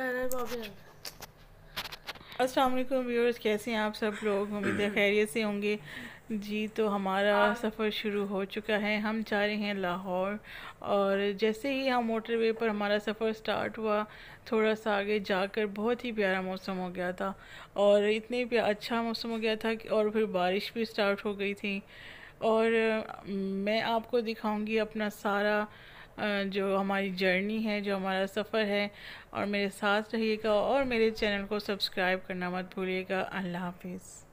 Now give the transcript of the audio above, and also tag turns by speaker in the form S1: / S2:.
S1: वालेकुम
S2: व्यूअर्स कैसे हैं आप सब लोग उम्मीद है खैरियत से होंगे जी तो हमारा हाँ। सफ़र शुरू हो चुका है हम जा रहे हैं लाहौर और जैसे ही हम मोटरवे पर हमारा सफ़र स्टार्ट हुआ थोड़ा सा आगे जाकर बहुत ही प्यारा मौसम हो गया था और इतने अच्छा मौसम हो गया था कि और फिर बारिश भी स्टार्ट हो गई थी और मैं आपको दिखाऊंगी अपना सारा जो हमारी जर्नी है जो हमारा सफ़र है और मेरे साथ रहिएगा और मेरे चैनल को सब्सक्राइब करना मत भूलिएगा अल्लाह हाफिज़